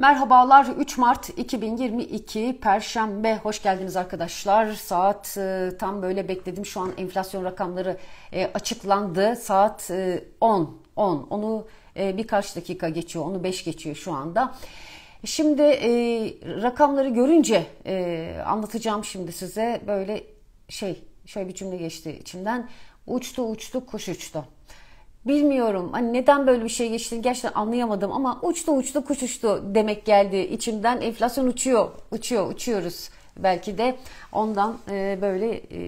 Merhabalar 3 Mart 2022 Perşembe hoş geldiniz arkadaşlar. Saat e, tam böyle bekledim şu an enflasyon rakamları e, açıklandı. Saat e, 10 10 onu e, birkaç dakika geçiyor onu 5 geçiyor şu anda. Şimdi e, rakamları görünce e, anlatacağım şimdi size böyle şey şöyle bir cümle geçti içimden. Uçtu uçtu kuş uçtu. Bilmiyorum hani neden böyle bir şey geçti gerçekten anlayamadım ama uçtu uçtu kuş uçtu demek geldi içimden enflasyon uçuyor uçuyor uçuyoruz belki de ondan e, böyle e,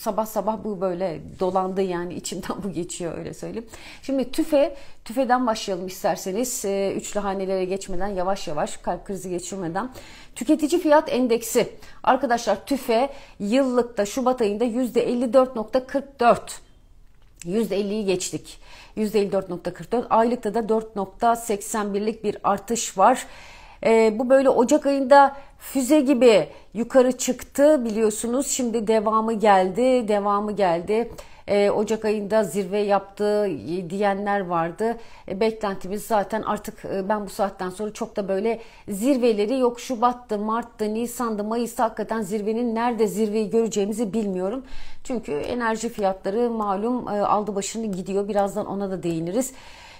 sabah sabah bu böyle dolandı yani içimden bu geçiyor öyle söyleyeyim. Şimdi tüfe, tüfeden başlayalım isterseniz e, üçlü hanelere geçmeden yavaş yavaş kalp krizi geçirmeden. Tüketici fiyat endeksi arkadaşlar tüfe yıllıkta Şubat ayında %54.44 %50'yi geçtik. %54.44 aylıkta da 4.81'lik bir artış var. E, bu böyle Ocak ayında füze gibi yukarı çıktı biliyorsunuz. Şimdi devamı geldi, devamı geldi. E, Ocak ayında zirve yaptı diyenler vardı. E, beklentimiz zaten artık e, ben bu saatten sonra çok da böyle zirveleri yok Şubat'ta, Mart'ta, Nisan'da, Mayıs'ta hakikaten zirvenin nerede zirveyi göreceğimizi bilmiyorum. Çünkü enerji fiyatları malum e, aldı başını gidiyor. Birazdan ona da değiniriz.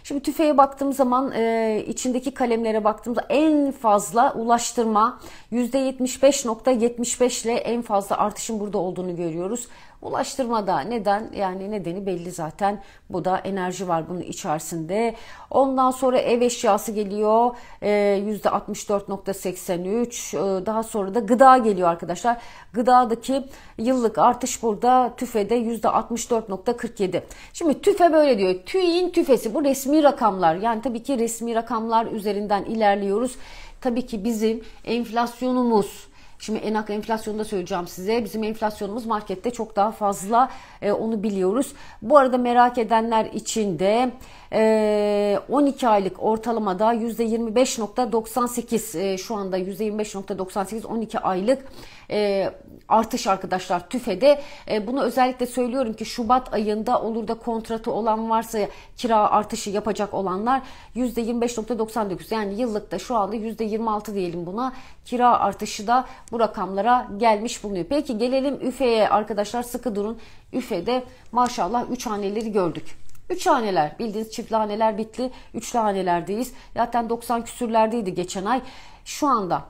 Şimdi tüfeğe baktığım zaman e, içindeki kalemlere baktığımda en fazla ulaştırma %75.75 ile en fazla artışın burada olduğunu görüyoruz. Ulaştırmada neden yani nedeni belli zaten. Bu da enerji var bunun içerisinde. Ondan sonra ev eşyası geliyor e, yüzde %64.83. E, daha sonra da gıda geliyor arkadaşlar. Gıdadaki yıllık artış burada tüfede %64.47. Şimdi tüfe böyle diyor. Tüyin tüfesi bu resmi rakamlar. Yani tabii ki resmi rakamlar üzerinden ilerliyoruz. Tabii ki bizim enflasyonumuz Şimdi enak enflasyonu da söyleyeceğim size. Bizim enflasyonumuz markette çok daha fazla e, onu biliyoruz. Bu arada merak edenler için de e, 12 aylık ortalamada %25.98 e, şu anda %25.98 12 aylık e, artış arkadaşlar tüfede. E, bunu özellikle söylüyorum ki Şubat ayında olur da kontratı olan varsa kira artışı yapacak olanlar %25.99 yani yıllıkta şu anda %26 diyelim buna kira artışı da bu rakamlara gelmiş bulunuyor. Peki gelelim üfeye arkadaşlar sıkı durun. Üfede maşallah 3 haneleri gördük. Üç haneler bildiğiniz çift haneler bitti. Üçlü hanelerdeyiz. Zaten 90 küsürlerdeydi geçen ay. Şu anda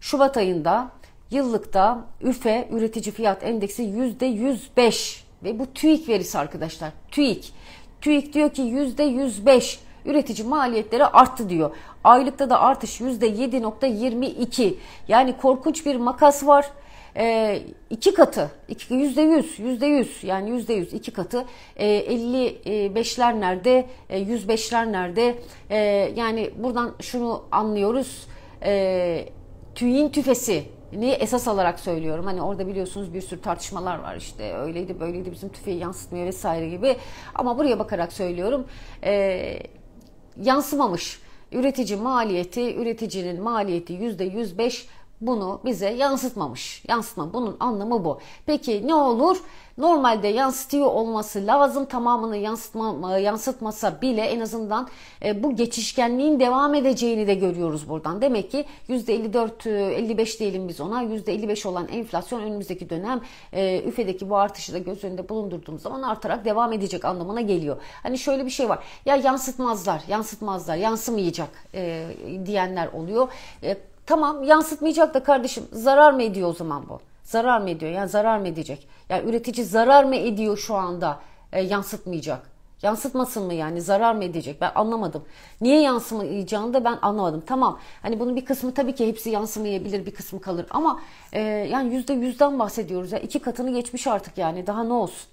Şubat ayında Yıllıkta üfe üretici fiyat endeksi yüzde %105 ve bu TÜİK verisi arkadaşlar. TÜİK. TÜİK diyor ki yüzde %105 üretici maliyetleri arttı diyor. Aylıkta da artış yüzde %7.22. Yani korkunç bir makas var. E, iki katı, yüzde yüz, yüzde yüz yani yüzde yüz iki katı, 55 ee, e, beşler nerede, e, yüz beşler nerede? E, yani buradan şunu anlıyoruz, e, tüyün tüfesi Niye esas alarak söylüyorum. Hani orada biliyorsunuz bir sürü tartışmalar var işte öyleydi böyleydi bizim tüfeği yansıtmıyor vesaire gibi. Ama buraya bakarak söylüyorum e, yansımamış. Üretici maliyeti, üreticinin maliyeti yüzde %105 bunu bize yansıtmamış. Yansıtma bunun anlamı bu. Peki ne olur? Normalde yansıtıyor olması lazım tamamını yansıtma, e, yansıtmasa bile en azından e, bu geçişkenliğin devam edeceğini de görüyoruz buradan. Demek ki %54, 55 e, diyelim biz ona %55 olan enflasyon önümüzdeki dönem e, üfedeki bu artışı da göz önünde bulundurduğumuz zaman artarak devam edecek anlamına geliyor. Hani şöyle bir şey var ya yansıtmazlar, yansıtmazlar, yansımayacak e, diyenler oluyor. E, Tamam yansıtmayacak da kardeşim zarar mı ediyor o zaman bu? Zarar mı ediyor? Yani zarar mı edecek? Yani üretici zarar mı ediyor şu anda e, yansıtmayacak? Yansıtmasın mı yani zarar mı edecek? Ben anlamadım. Niye yansımayacağını da ben anlamadım. Tamam hani bunun bir kısmı tabii ki hepsi yansımayabilir bir kısmı kalır. Ama e, yani yüzde yüzden bahsediyoruz. Yani iki katını geçmiş artık yani daha ne olsun?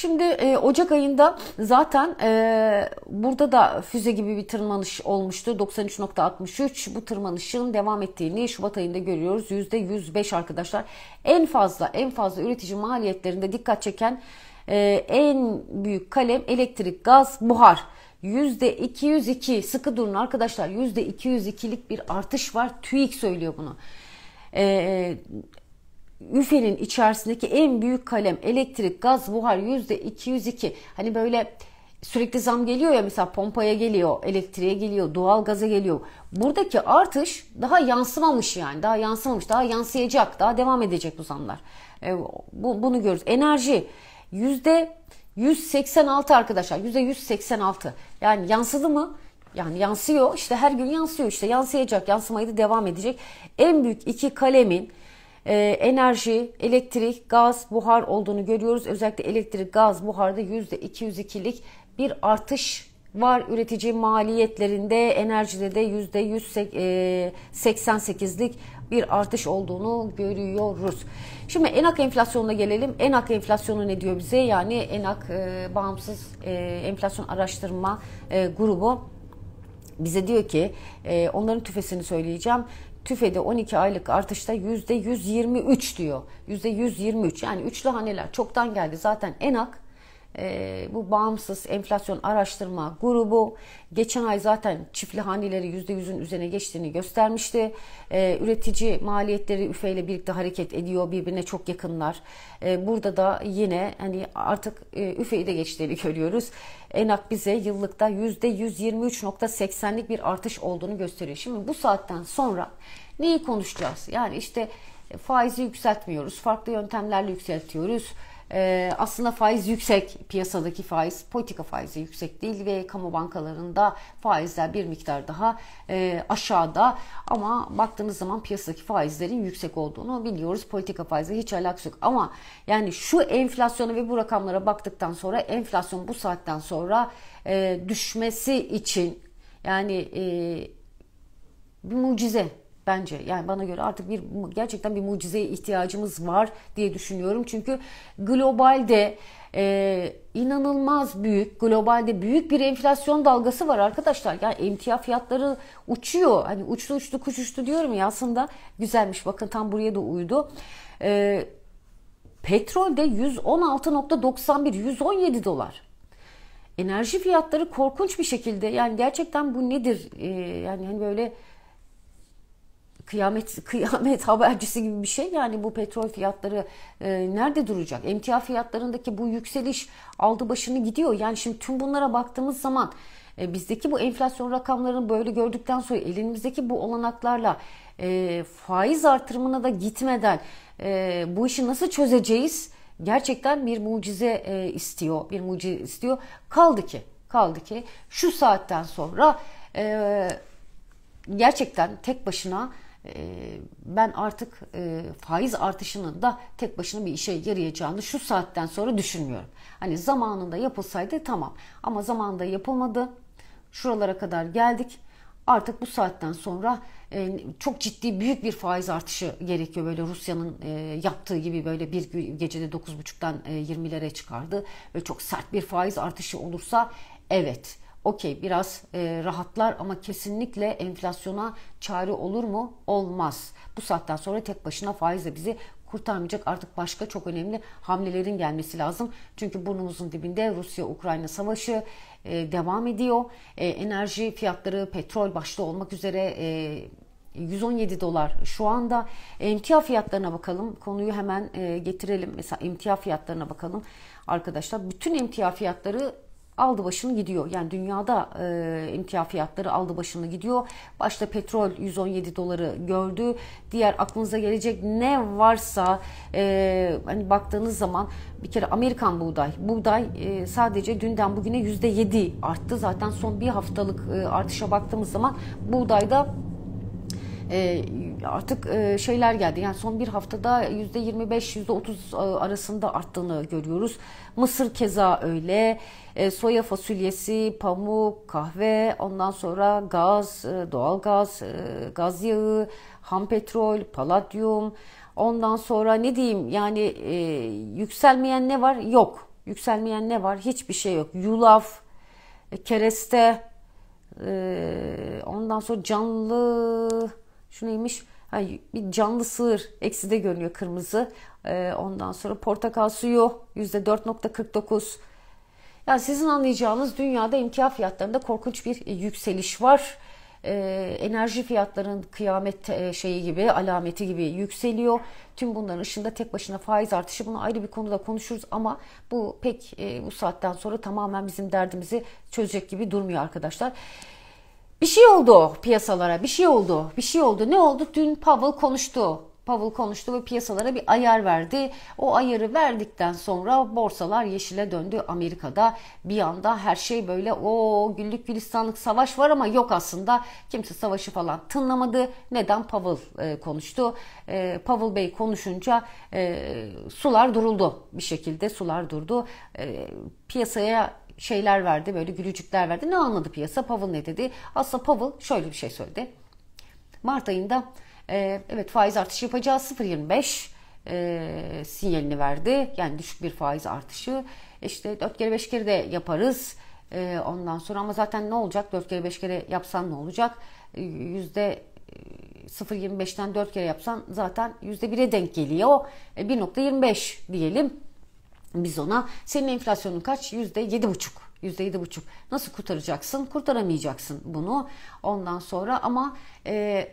Şimdi e, Ocak ayında zaten e, burada da füze gibi bir tırmanış olmuştu. 93.63 bu tırmanışın devam ettiğini Şubat ayında görüyoruz. %105 arkadaşlar. En fazla en fazla üretici maliyetlerinde dikkat çeken e, en büyük kalem elektrik, gaz, buhar. %202 sıkı durun arkadaşlar %202'lik bir artış var. TÜİK söylüyor bunu. Ee, üfenin içerisindeki en büyük kalem elektrik, gaz, buhar %202. Hani böyle sürekli zam geliyor ya mesela pompaya geliyor, elektriğe geliyor, doğal gaza geliyor. Buradaki artış daha yansımamış yani. Daha yansımamış, daha yansıyacak, daha devam edecek bu zamlar. E, bu, bunu görürüz. Enerji yüzde 186 arkadaşlar. Yüzde 186. Yani yansıdı mı? Yani yansıyor. işte her gün yansıyor. işte yansıyacak. Yansımayı da devam edecek. En büyük iki kalemin e, enerji, elektrik, gaz, buhar olduğunu görüyoruz. Özellikle elektrik, gaz, buharda %202'lik bir artış var üretici maliyetlerinde enerjide de yüzde %188'lik e, bir artış olduğunu görüyoruz. Şimdi enak enflasyonuna gelelim. Enak enflasyonu ne diyor bize? Yani enak e, bağımsız e, enflasyon araştırma e, grubu bize diyor ki e, onların tüfesini söyleyeceğim. TÜFE'de 12 aylık artışta %123 diyor. %123 yani üçlü haneler çoktan geldi zaten enak ee, bu bağımsız enflasyon araştırma grubu geçen ay zaten çiftli haneleri %100'ün üzerine geçtiğini göstermişti. Ee, üretici maliyetleri üfe ile birlikte hareket ediyor. Birbirine çok yakınlar. Ee, burada da yine hani artık e, üfeyi de geçtiğini görüyoruz. Enak bize yıllıkta %123.80'lik bir artış olduğunu gösteriyor. Şimdi bu saatten sonra neyi konuşacağız? Yani işte faizi yükseltmiyoruz. Farklı yöntemlerle yükseltiyoruz ee, aslında faiz yüksek, piyasadaki faiz, politika faizi yüksek değil ve kamu bankalarında faizler bir miktar daha e, aşağıda. Ama baktığımız zaman piyasadaki faizlerin yüksek olduğunu biliyoruz. Politika faizi hiç alakası yok. Ama yani şu enflasyona ve bu rakamlara baktıktan sonra enflasyon bu saatten sonra e, düşmesi için yani e, bir mucize Bence yani bana göre artık bir gerçekten bir mucizeye ihtiyacımız var diye düşünüyorum. Çünkü globalde e, inanılmaz büyük, globalde büyük bir enflasyon dalgası var arkadaşlar. Yani emtia fiyatları uçuyor. Hani uçtu uçtu kuş uçtu diyorum ya aslında güzelmiş. Bakın tam buraya da uydu. E, petrol de 116.91, 117 dolar enerji fiyatları korkunç bir şekilde yani gerçekten bu nedir ee, yani hani böyle kıyamet kıyamet habercisi gibi bir şey yani bu petrol fiyatları e, nerede duracak? Emtia fiyatlarındaki bu yükseliş aldı başını gidiyor. Yani şimdi tüm bunlara baktığımız zaman e, bizdeki bu enflasyon rakamlarını böyle gördükten sonra elimizdeki bu olanaklarla e, faiz artırımına da gitmeden e, bu işi nasıl çözeceğiz? Gerçekten bir mucize e, istiyor. Bir mucize istiyor. Kaldı ki kaldı ki şu saatten sonra e, gerçekten tek başına ee, ben artık e, faiz artışının da tek başına bir işe yarayacağını şu saatten sonra düşünmüyorum. Hani zamanında yapılsaydı tamam ama zamanında yapılmadı. Şuralara kadar geldik. Artık bu saatten sonra e, çok ciddi büyük bir faiz artışı gerekiyor. Böyle Rusya'nın e, yaptığı gibi böyle bir gecede 9.5'tan 20'lere çıkardı. Ve çok sert bir faiz artışı olursa evet okey biraz e, rahatlar ama kesinlikle enflasyona çare olur mu? Olmaz. Bu saatten sonra tek başına faizle bizi kurtarmayacak artık başka çok önemli hamlelerin gelmesi lazım. Çünkü burnumuzun dibinde Rusya-Ukrayna savaşı e, devam ediyor. E, enerji fiyatları, petrol başta olmak üzere e, 117 dolar şu anda. Emtia fiyatlarına bakalım. Konuyu hemen e, getirelim. Mesela emtia fiyatlarına bakalım. Arkadaşlar bütün emtia fiyatları aldı başını gidiyor. Yani dünyada e, emtia fiyatları aldı başını gidiyor. Başta petrol 117 doları gördü. Diğer aklınıza gelecek ne varsa e, hani baktığınız zaman bir kere Amerikan buğday. Buğday e, sadece dünden bugüne %7 arttı. Zaten son bir haftalık e, artışa baktığımız zaman buğdayda ee, artık e, şeyler geldi. Yani son bir haftada %25-%30 e, arasında arttığını görüyoruz. Mısır keza öyle. E, soya fasulyesi, pamuk, kahve, ondan sonra gaz, doğal gaz, gaz yağı, ham petrol, paladyum. Ondan sonra ne diyeyim yani yükselmeyen ne var? Yok. Yükselmeyen ne var? Hiçbir şey yok. Yulaf, kereste, ondan sonra canlı şu neymiş? Ha, bir canlı sığır eksi de görünüyor kırmızı. Ee, ondan sonra portakal suyu %4.49. Yani sizin anlayacağınız dünyada emtia fiyatlarında korkunç bir e, yükseliş var. Ee, enerji fiyatlarının kıyamet e, şeyi gibi, alameti gibi yükseliyor. Tüm bunların ışığında tek başına faiz artışı bunu ayrı bir konuda konuşuruz ama bu pek e, bu saatten sonra tamamen bizim derdimizi çözecek gibi durmuyor arkadaşlar bir şey oldu piyasalara, bir şey oldu, bir şey oldu. Ne oldu? Dün Powell konuştu. Powell konuştu ve piyasalara bir ayar verdi. O ayarı verdikten sonra borsalar yeşile döndü Amerika'da. Bir anda her şey böyle o güllük gülistanlık savaş var ama yok aslında. Kimse savaşı falan tınlamadı. Neden Powell e, konuştu? E, Powell Bey konuşunca e, sular duruldu bir şekilde sular durdu. E, piyasaya şeyler verdi. Böyle gülücükler verdi. Ne anladı piyasa? Powell ne dedi? Aslında Powell şöyle bir şey söyledi. Mart ayında e, evet faiz artışı yapacağız 0.25 e, sinyalini verdi. Yani düşük bir faiz artışı. E işte 4 kere 5 kere de yaparız. E, ondan sonra ama zaten ne olacak? 4 kere 5 kere yapsan ne olacak? E, yüzde 0.25'ten e, 4 kere yapsan zaten %1'e denk geliyor. E, 1.25 diyelim biz ona senin enflasyonun kaç? Yüzde yedi buçuk. Yüzde yedi buçuk. Nasıl kurtaracaksın? Kurtaramayacaksın bunu. Ondan sonra ama e,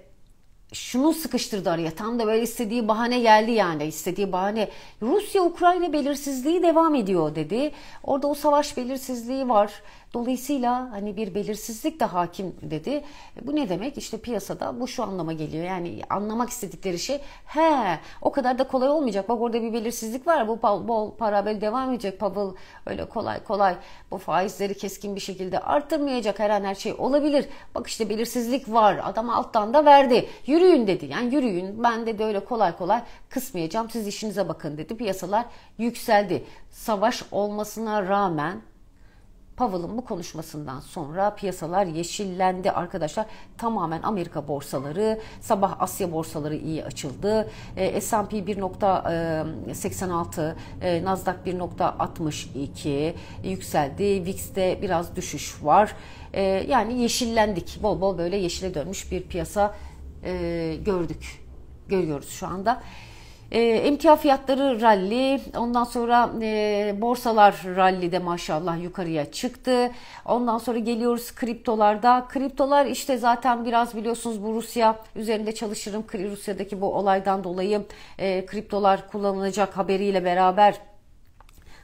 şunu sıkıştırdı araya. Tam da böyle istediği bahane geldi yani. istediği bahane Rusya-Ukrayna belirsizliği devam ediyor dedi. Orada o savaş belirsizliği var. Dolayısıyla hani bir belirsizlik de hakim dedi. Bu ne demek? İşte piyasada bu şu anlama geliyor. Yani anlamak istedikleri şey he o kadar da kolay olmayacak. Bak orada bir belirsizlik var. Bu bol para böyle devam edecek. Pavel öyle kolay kolay bu faizleri keskin bir şekilde arttırmayacak. Her an her şey olabilir. Bak işte belirsizlik var. Adam alttan da verdi. Yürüyün dedi. Yani yürüyün. Ben de öyle kolay kolay kısmayacağım. Siz işinize bakın dedi. Piyasalar yükseldi. Savaş olmasına rağmen Powell'ın bu konuşmasından sonra piyasalar yeşillendi arkadaşlar. Tamamen Amerika borsaları, sabah Asya borsaları iyi açıldı. E, S&P 1.86, e, e, Nasdaq 1.62 e, yükseldi. VIX'te biraz düşüş var. E, yani yeşillendik. Bol bol böyle yeşile dönmüş bir piyasa e, gördük. Görüyoruz şu anda. E, emtia fiyatları rally, ondan sonra e, borsalar ralli de maşallah yukarıya çıktı. Ondan sonra geliyoruz kriptolarda. Kriptolar işte zaten biraz biliyorsunuz bu Rusya üzerinde çalışırım. Rusya'daki bu olaydan dolayı e, kriptolar kullanılacak haberiyle beraber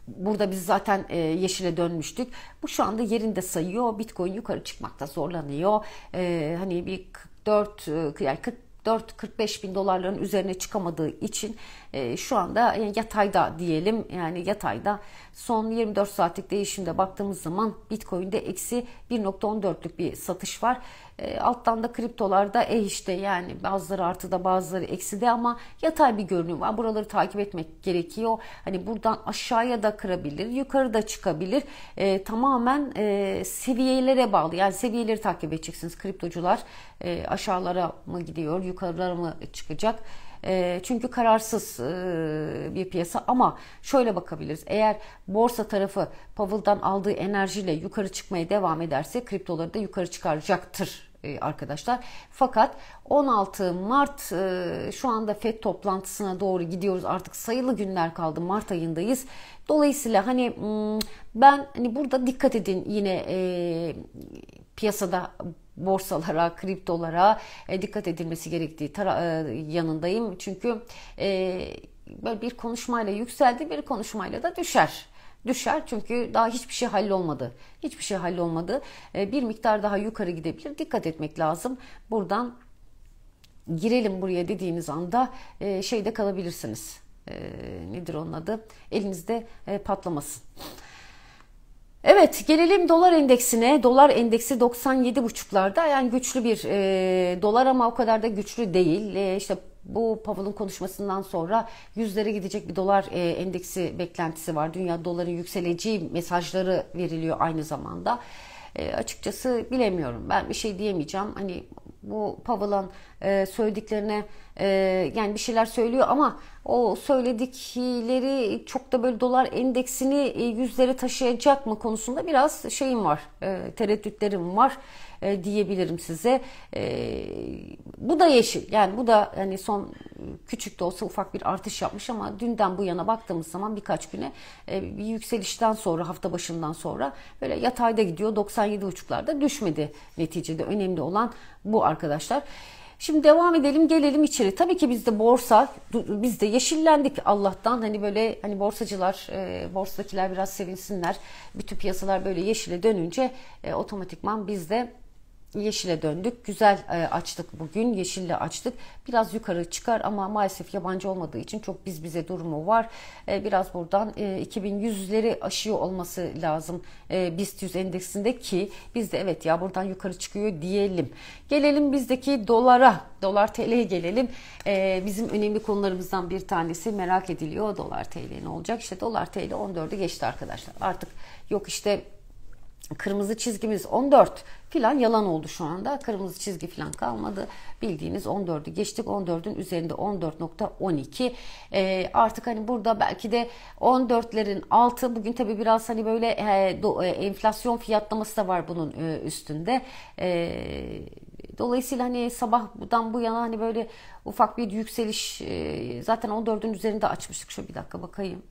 Burada biz zaten e, yeşile dönmüştük. Bu şu anda yerinde sayıyor. Bitcoin yukarı çıkmakta zorlanıyor. E, hani bir 4 e, yani 40 4-45 bin dolarların üzerine çıkamadığı için e, şu anda e, yatayda diyelim yani yatayda son 24 saatlik değişimde baktığımız zaman Bitcoin'de eksi 1.14'lük bir satış var. E, alttan da kriptolarda e işte yani bazıları artıda bazıları ekside ama yatay bir görünüm var. Buraları takip etmek gerekiyor. Hani buradan aşağıya da kırabilir, yukarı da çıkabilir. E, tamamen e, seviyelere bağlı. Yani seviyeleri takip edeceksiniz kriptocular e, aşağılara mı gidiyor, yukarılara mı çıkacak? E, çünkü kararsız e, bir piyasa ama şöyle bakabiliriz. Eğer borsa tarafı Powell'dan aldığı enerjiyle yukarı çıkmaya devam ederse kriptoları da yukarı çıkaracaktır e, arkadaşlar. Fakat 16 Mart e, şu anda FED toplantısına doğru gidiyoruz. Artık sayılı günler kaldı. Mart ayındayız. Dolayısıyla hani hmm, ben hani burada dikkat edin yine e, piyasada borsalara, kriptolara e, dikkat edilmesi gerektiği e, yanındayım. Çünkü e, böyle bir konuşmayla yükseldi, bir konuşmayla da düşer düşer çünkü daha hiçbir şey hallolmadı. Hiçbir şey hallolmadı. E, bir miktar daha yukarı gidebilir. Dikkat etmek lazım. Buradan girelim buraya dediğiniz anda şeyde kalabilirsiniz. Nedir onun adı? Elinizde patlamasın. Evet gelelim dolar endeksine. Dolar endeksi 97,5'larda yani güçlü bir e, dolar ama o kadar da güçlü değil. E, işte bu Powell'ın konuşmasından sonra yüzlere gidecek bir dolar e, endeksi beklentisi var. Dünya doların yükseleceği mesajları veriliyor aynı zamanda. E, açıkçası bilemiyorum ben bir şey diyemeyeceğim. Hani bu Pavel'ın e, söylediklerine e, yani bir şeyler söylüyor ama o söyledikleri çok da böyle dolar endeksini e, yüzlere taşıyacak mı konusunda biraz şeyim var, e, tereddütlerim var e, diyebilirim size. E, bu da yeşil. Yani bu da hani son küçük de olsa ufak bir artış yapmış ama dünden bu yana baktığımız zaman birkaç güne e, bir yükselişten sonra hafta başından sonra böyle yatayda gidiyor. 97 uçuklarda düşmedi neticede. Önemli olan bu arkadaşlar. Şimdi devam edelim gelelim içeri. Tabii ki biz de borsa biz de yeşillendik Allah'tan. Hani böyle hani borsacılar, e, borstadakiler biraz sevinsinler. Bütün piyasalar böyle yeşile dönünce e, otomatikman biz de yeşile döndük. Güzel e, açtık bugün. Yeşille açtık. Biraz yukarı çıkar ama maalesef yabancı olmadığı için çok biz bize durumu var. E, biraz buradan e, 2100'leri aşıyor olması lazım e, BIST 100 endeksinde ki biz de evet ya buradan yukarı çıkıyor diyelim. Gelelim bizdeki dolara. Dolar TL'ye gelelim. E, bizim önemli konularımızdan bir tanesi merak ediliyor. Dolar TL ne olacak? İşte dolar TL 14'ü geçti arkadaşlar. Artık yok işte kırmızı çizgimiz 14 filan yalan oldu şu anda. Kırmızı çizgi filan kalmadı. Bildiğiniz 14'ü geçtik. 14'ün üzerinde 14.12. E, ee, artık hani burada belki de 14'lerin altı bugün tabi biraz hani böyle e, do, e, enflasyon fiyatlaması da var bunun e, üstünde. E, Dolayısıyla hani sabahdan bu yana hani böyle ufak bir yükseliş e, zaten 14'ün üzerinde açmıştık. Şu bir dakika bakayım.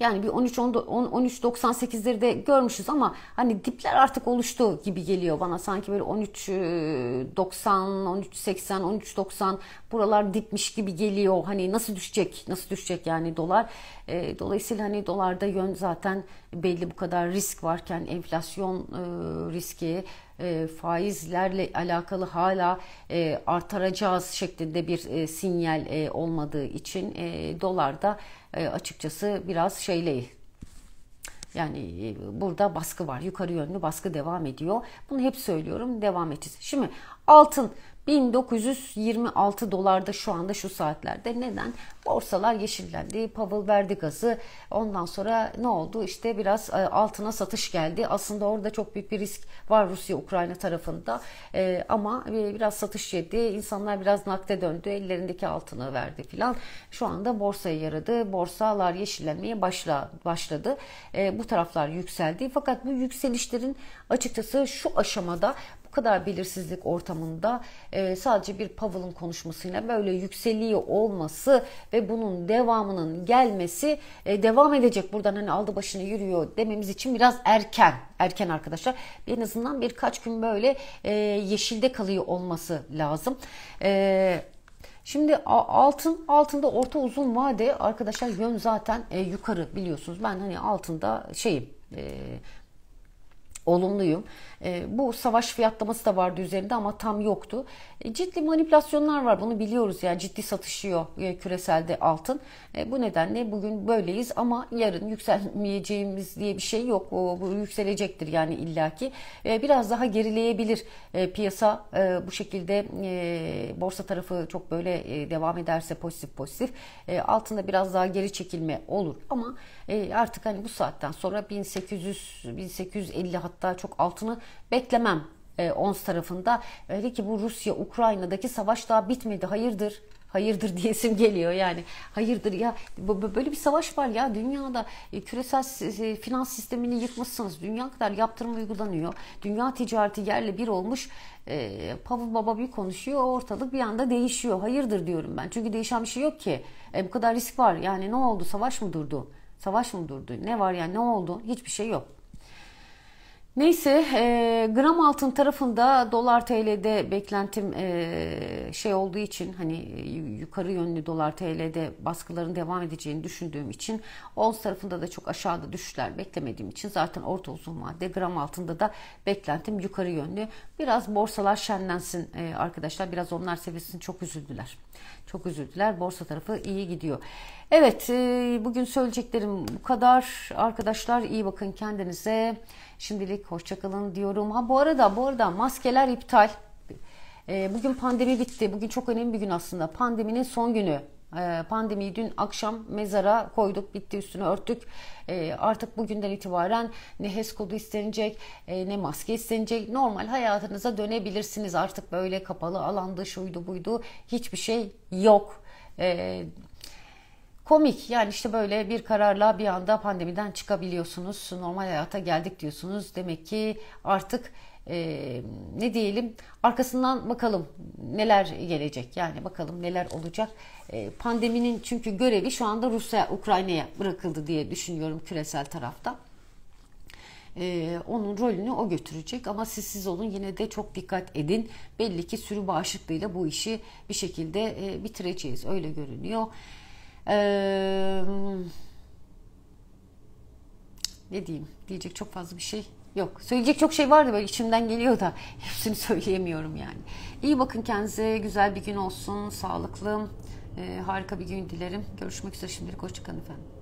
Yani bir 13 10, 13 98'leri de görmüşüz ama hani dipler artık oluştu gibi geliyor bana. Sanki böyle 13 90, 13 80, 13 90 buralar dipmiş gibi geliyor. Hani nasıl düşecek? Nasıl düşecek yani dolar? E, dolayısıyla hani dolarda yön zaten belli bu kadar risk varken enflasyon e, riski e, faizlerle alakalı hala e, artaracağız şeklinde bir e, sinyal e, olmadığı için e, dolar da e, açıkçası biraz şeyle yani e, burada baskı var. Yukarı yönlü baskı devam ediyor. Bunu hep söylüyorum. Devam edeceğiz. Şimdi altın 1926 dolarda şu anda şu saatlerde. Neden? Borsalar yeşillendi. Pavel verdi gazı. Ondan sonra ne oldu? İşte biraz e, altına satış geldi. Aslında orada çok büyük bir risk var Rusya-Ukrayna tarafında. E, ama e, biraz satış yedi. İnsanlar biraz nakde döndü. Ellerindeki altını verdi filan. Şu anda borsaya yaradı. Borsalar yeşillenmeye başladı. bu taraflar yükseldi. Fakat bu yükselişlerin açıkçası şu aşamada kadar belirsizlik ortamında e, sadece bir Powell'ın konuşmasıyla böyle yükseliyor olması ve bunun devamının gelmesi e, devam edecek. Buradan hani aldı başını yürüyor dememiz için biraz erken. Erken arkadaşlar. En azından birkaç gün böyle e, yeşilde kalıyor olması lazım. Evet. Şimdi altın altında orta uzun vade arkadaşlar yön zaten e, yukarı biliyorsunuz. Ben hani altında şeyim e, olumluyum. Ee, bu savaş fiyatlaması da vardı üzerinde ama tam yoktu. E, ciddi manipülasyonlar var bunu biliyoruz yani ciddi satışıyor e, küreselde altın. E, bu nedenle bugün böyleyiz ama yarın yükselmeyeceğimiz diye bir şey yok. Bu yükselecektir yani illaki. Biraz daha gerileyebilir piyasa bu şekilde borsa tarafı çok böyle devam ederse pozitif pozitif. Altında biraz daha geri çekilme olur ama artık hani bu saatten sonra 1800 1850 hatta çok altını beklemem e, ONS tarafında. Öyle ki bu Rusya-Ukrayna'daki savaş daha bitmedi. Hayırdır? Hayırdır diyesim geliyor yani. Hayırdır ya böyle bir savaş var ya dünyada e, küresel finans sistemini yıkmışsınız. Dünya kadar yaptırım uygulanıyor. Dünya ticareti yerle bir olmuş. E, Pavul Baba bir konuşuyor. Ortalık bir anda değişiyor. Hayırdır diyorum ben. Çünkü değişen bir şey yok ki. E, bu kadar risk var. Yani ne oldu? Savaş mı durdu? Savaş mı durdu? Ne var yani ne oldu? Hiçbir şey yok. Neyse e, gram altın tarafında dolar TL'de beklentim e, şey olduğu için hani yukarı yönlü dolar TL'de baskıların devam edeceğini düşündüğüm için ons tarafında da çok aşağıda düşüşler beklemediğim için zaten orta uzun vadede gram altında da beklentim yukarı yönlü. Biraz borsalar şenlensin e, arkadaşlar biraz onlar seviyesini çok üzüldüler çok üzüldüler. Borsa tarafı iyi gidiyor. Evet e, bugün söyleyeceklerim bu kadar. Arkadaşlar iyi bakın kendinize. Şimdilik hoşçakalın diyorum. Ha bu arada bu arada maskeler iptal. E, bugün pandemi bitti. Bugün çok önemli bir gün aslında. Pandeminin son günü. Ee, pandemiyi dün akşam mezara koyduk, bitti üstünü örttük. Ee, artık bugünden itibaren ne HES kodu istenecek, e, ne maske istenecek. Normal hayatınıza dönebilirsiniz. Artık böyle kapalı alanda şuydu buydu hiçbir şey yok. Ee, komik yani işte böyle bir kararla bir anda pandemiden çıkabiliyorsunuz. Normal hayata geldik diyorsunuz. Demek ki artık e, ne diyelim arkasından bakalım neler gelecek yani bakalım neler olacak. E, pandeminin çünkü görevi şu anda Rusya Ukrayna'ya bırakıldı diye düşünüyorum küresel tarafta. Ee, onun rolünü o götürecek ama siz siz olun yine de çok dikkat edin. Belli ki sürü bağışıklığıyla bu işi bir şekilde e, bitireceğiz öyle görünüyor. Ee, ne diyeyim diyecek çok fazla bir şey Yok. Söyleyecek çok şey vardı böyle içimden geliyor da hepsini söyleyemiyorum yani. İyi bakın kendinize. Güzel bir gün olsun. Sağlıklı, e, harika bir gün dilerim. Görüşmek üzere şimdilik. Hoşçakalın efendim.